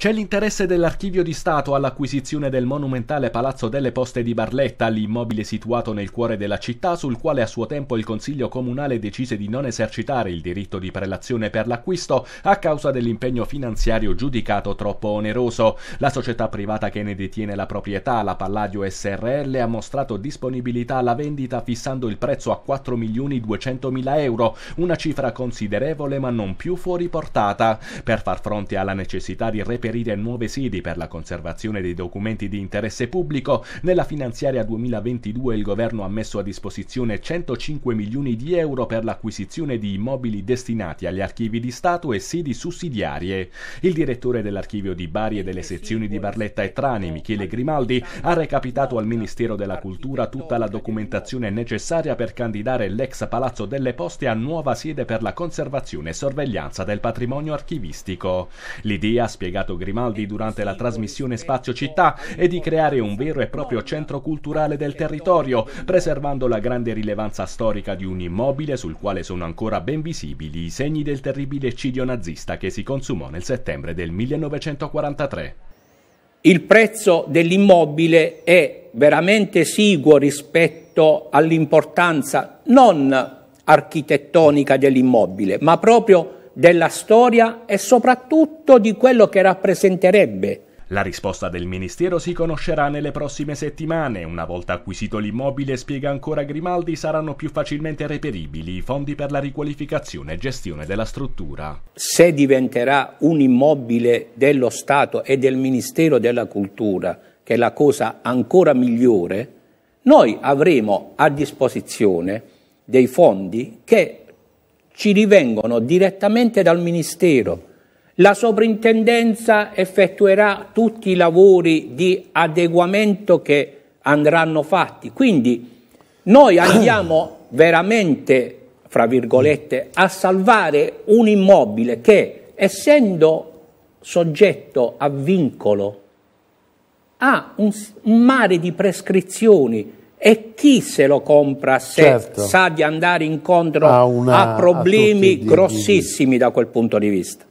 C'è l'interesse dell'Archivio di Stato all'acquisizione del monumentale Palazzo delle Poste di Barletta, l'immobile situato nel cuore della città, sul quale a suo tempo il Consiglio Comunale decise di non esercitare il diritto di prelazione per l'acquisto a causa dell'impegno finanziario giudicato troppo oneroso. La società privata che ne detiene la proprietà, la Palladio SRL, ha mostrato disponibilità alla vendita fissando il prezzo a 4.200.000 euro, una cifra considerevole ma non più fuori portata. Per far fronte alla necessità di reperire reperire nuove sedi per la conservazione dei documenti di interesse pubblico, nella finanziaria 2022 il governo ha messo a disposizione 105 milioni di euro per l'acquisizione di immobili destinati agli archivi di Stato e sedi sussidiarie. Il direttore dell'archivio di Bari e delle sezioni di Barletta e Trani, Michele Grimaldi, ha recapitato al Ministero della Cultura tutta la documentazione necessaria per candidare l'ex Palazzo delle Poste a nuova sede per la conservazione e sorveglianza del patrimonio archivistico. L'idea, ha spiegato Grimaldi durante la trasmissione Spazio Città e di creare un vero e proprio centro culturale del territorio, preservando la grande rilevanza storica di un immobile sul quale sono ancora ben visibili i segni del terribile eccidio nazista che si consumò nel settembre del 1943. Il prezzo dell'immobile è veramente esiguo rispetto all'importanza non architettonica dell'immobile, ma proprio della storia e soprattutto di quello che rappresenterebbe la risposta del Ministero si conoscerà nelle prossime settimane. Una volta acquisito l'immobile, spiega ancora Grimaldi, saranno più facilmente reperibili i fondi per la riqualificazione e gestione della struttura. Se diventerà un immobile dello Stato e del Ministero della Cultura, che è la cosa ancora migliore, noi avremo a disposizione dei fondi che ci rivengono direttamente dal Ministero. La soprintendenza effettuerà tutti i lavori di adeguamento che andranno fatti. Quindi noi andiamo veramente, fra virgolette, a salvare un immobile che, essendo soggetto a vincolo, ha un mare di prescrizioni e chi se lo compra se certo. sa di andare incontro a, una, a problemi a di, grossissimi da quel punto di vista?